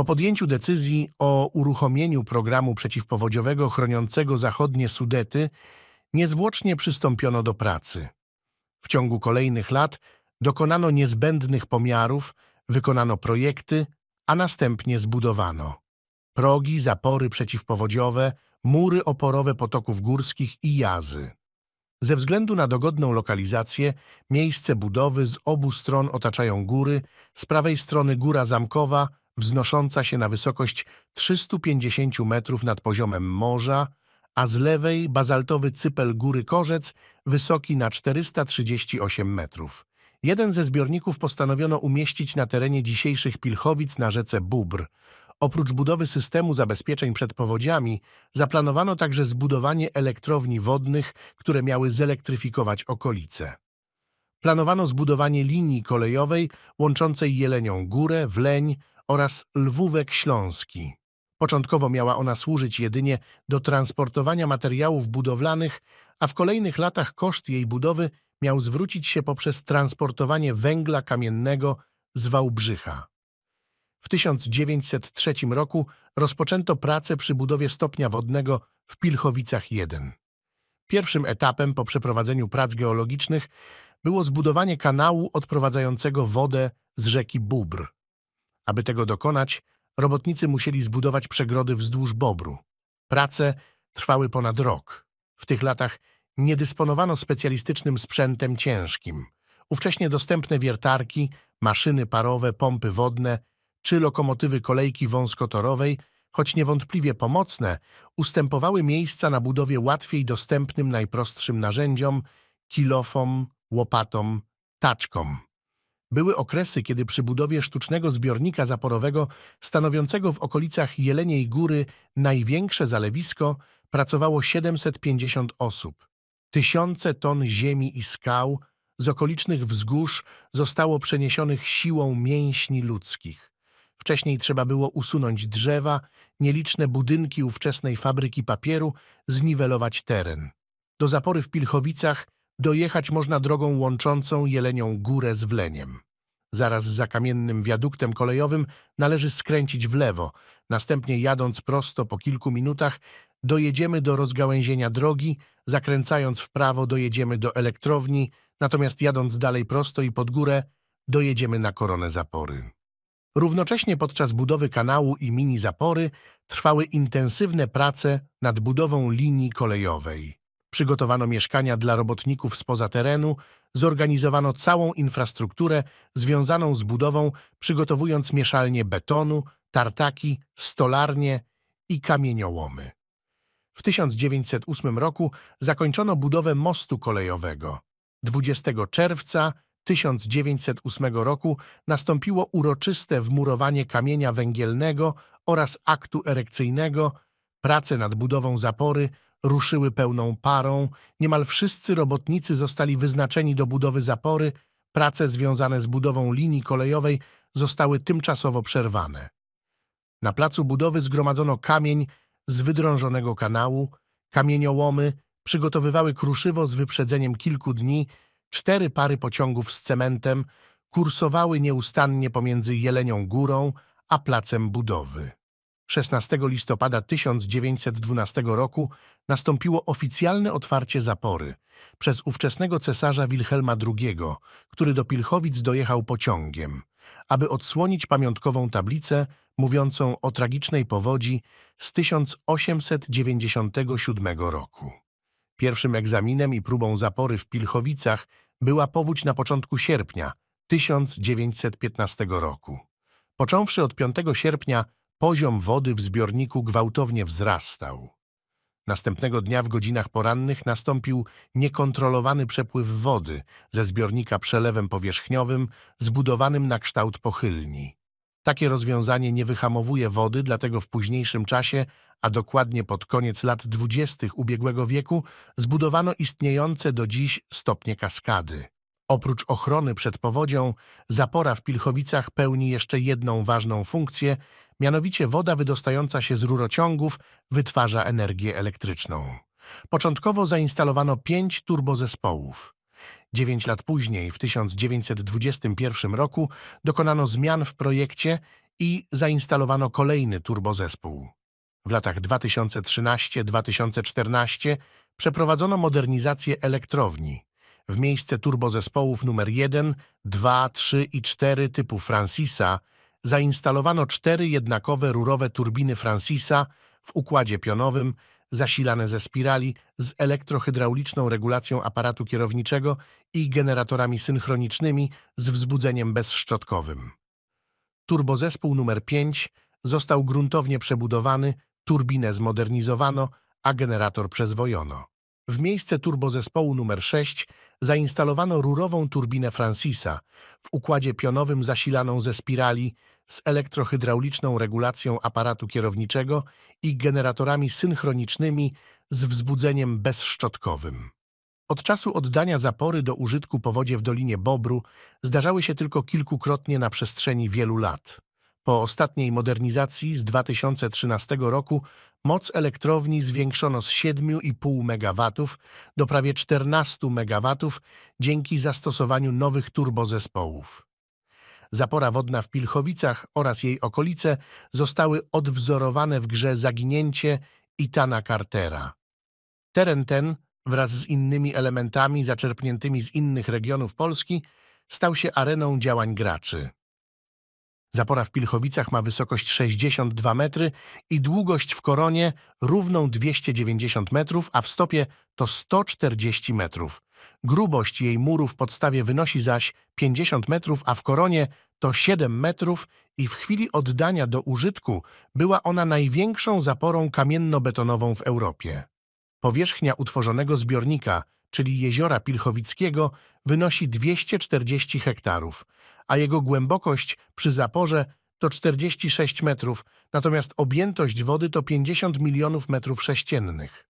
Po podjęciu decyzji o uruchomieniu programu przeciwpowodziowego chroniącego zachodnie Sudety, niezwłocznie przystąpiono do pracy. W ciągu kolejnych lat dokonano niezbędnych pomiarów, wykonano projekty, a następnie zbudowano progi, zapory przeciwpowodziowe, mury oporowe potoków górskich i jazy. Ze względu na dogodną lokalizację, miejsce budowy z obu stron otaczają góry, z prawej strony Góra Zamkowa – wznosząca się na wysokość 350 metrów nad poziomem morza, a z lewej bazaltowy cypel góry Korzec, wysoki na 438 metrów. Jeden ze zbiorników postanowiono umieścić na terenie dzisiejszych Pilchowic na rzece Bóbr. Oprócz budowy systemu zabezpieczeń przed powodziami, zaplanowano także zbudowanie elektrowni wodnych, które miały zelektryfikować okolice. Planowano zbudowanie linii kolejowej łączącej Jelenią Górę, Wleń oraz Lwówek Śląski. Początkowo miała ona służyć jedynie do transportowania materiałów budowlanych, a w kolejnych latach koszt jej budowy miał zwrócić się poprzez transportowanie węgla kamiennego z Wałbrzycha. W 1903 roku rozpoczęto pracę przy budowie stopnia wodnego w Pilchowicach 1. Pierwszym etapem po przeprowadzeniu prac geologicznych było zbudowanie kanału odprowadzającego wodę z rzeki Bóbr. Aby tego dokonać, robotnicy musieli zbudować przegrody wzdłuż Bobru. Prace trwały ponad rok. W tych latach nie dysponowano specjalistycznym sprzętem ciężkim. Ówcześnie dostępne wiertarki, maszyny parowe, pompy wodne czy lokomotywy kolejki wąskotorowej, choć niewątpliwie pomocne, ustępowały miejsca na budowie łatwiej dostępnym najprostszym narzędziom kilofom, łopatom, taczkom. Były okresy, kiedy przy budowie sztucznego zbiornika zaporowego stanowiącego w okolicach Jeleniej Góry największe zalewisko pracowało 750 osób. Tysiące ton ziemi i skał z okolicznych wzgórz zostało przeniesionych siłą mięśni ludzkich. Wcześniej trzeba było usunąć drzewa, nieliczne budynki ówczesnej fabryki papieru, zniwelować teren. Do zapory w Pilchowicach – Dojechać można drogą łączącą Jelenią Górę z Wleniem. Zaraz za kamiennym wiaduktem kolejowym należy skręcić w lewo. Następnie jadąc prosto po kilku minutach dojedziemy do rozgałęzienia drogi, zakręcając w prawo dojedziemy do elektrowni, natomiast jadąc dalej prosto i pod górę dojedziemy na koronę zapory. Równocześnie podczas budowy kanału i mini zapory trwały intensywne prace nad budową linii kolejowej. Przygotowano mieszkania dla robotników spoza terenu, zorganizowano całą infrastrukturę związaną z budową, przygotowując mieszalnie betonu, tartaki, stolarnie i kamieniołomy. W 1908 roku zakończono budowę mostu kolejowego. 20 czerwca 1908 roku nastąpiło uroczyste wmurowanie kamienia węgielnego oraz aktu erekcyjnego, prace nad budową zapory ruszyły pełną parą, niemal wszyscy robotnicy zostali wyznaczeni do budowy zapory, prace związane z budową linii kolejowej zostały tymczasowo przerwane. Na placu budowy zgromadzono kamień z wydrążonego kanału, kamieniołomy przygotowywały kruszywo z wyprzedzeniem kilku dni, cztery pary pociągów z cementem kursowały nieustannie pomiędzy Jelenią Górą a placem budowy. 16 listopada 1912 roku nastąpiło oficjalne otwarcie zapory przez ówczesnego cesarza Wilhelma II, który do Pilchowic dojechał pociągiem, aby odsłonić pamiątkową tablicę mówiącą o tragicznej powodzi z 1897 roku. Pierwszym egzaminem i próbą zapory w Pilchowicach była powódź na początku sierpnia 1915 roku. Począwszy od 5 sierpnia Poziom wody w zbiorniku gwałtownie wzrastał. Następnego dnia w godzinach porannych nastąpił niekontrolowany przepływ wody ze zbiornika przelewem powierzchniowym zbudowanym na kształt pochylni. Takie rozwiązanie nie wyhamowuje wody, dlatego w późniejszym czasie, a dokładnie pod koniec lat dwudziestych ubiegłego wieku, zbudowano istniejące do dziś stopnie kaskady. Oprócz ochrony przed powodzią, zapora w Pilchowicach pełni jeszcze jedną ważną funkcję, mianowicie woda wydostająca się z rurociągów wytwarza energię elektryczną. Początkowo zainstalowano pięć turbozespołów. Dziewięć lat później, w 1921 roku, dokonano zmian w projekcie i zainstalowano kolejny turbozespół. W latach 2013-2014 przeprowadzono modernizację elektrowni w miejsce turbozespołów numer 1, 2, 3 i 4 typu Francisa zainstalowano cztery jednakowe rurowe turbiny Francisa w układzie pionowym, zasilane ze spirali z elektrohydrauliczną regulacją aparatu kierowniczego i generatorami synchronicznymi z wzbudzeniem bezszczotkowym. Turbozespół numer 5 został gruntownie przebudowany, turbinę zmodernizowano, a generator przezwojono. W miejsce turbozespołu numer 6 zainstalowano rurową turbinę Francisa w układzie pionowym zasilaną ze spirali z elektrohydrauliczną regulacją aparatu kierowniczego i generatorami synchronicznymi z wzbudzeniem bezszczotkowym. Od czasu oddania zapory do użytku powodzie w Dolinie Bobru zdarzały się tylko kilkukrotnie na przestrzeni wielu lat. Po ostatniej modernizacji z 2013 roku moc elektrowni zwiększono z 7,5 MW do prawie 14 MW dzięki zastosowaniu nowych turbozespołów. Zapora wodna w Pilchowicach oraz jej okolice zostały odwzorowane w grze Zaginięcie Itana Cartera. Teren ten wraz z innymi elementami zaczerpniętymi z innych regionów Polski stał się areną działań graczy. Zapora w Pilchowicach ma wysokość 62 metry i długość w koronie równą 290 metrów, a w stopie to 140 metrów. Grubość jej muru w podstawie wynosi zaś 50 metrów, a w koronie to 7 metrów i w chwili oddania do użytku była ona największą zaporą kamienno-betonową w Europie. Powierzchnia utworzonego zbiornika czyli jeziora Pilchowickiego, wynosi 240 hektarów, a jego głębokość przy zaporze to 46 metrów, natomiast objętość wody to 50 milionów metrów sześciennych.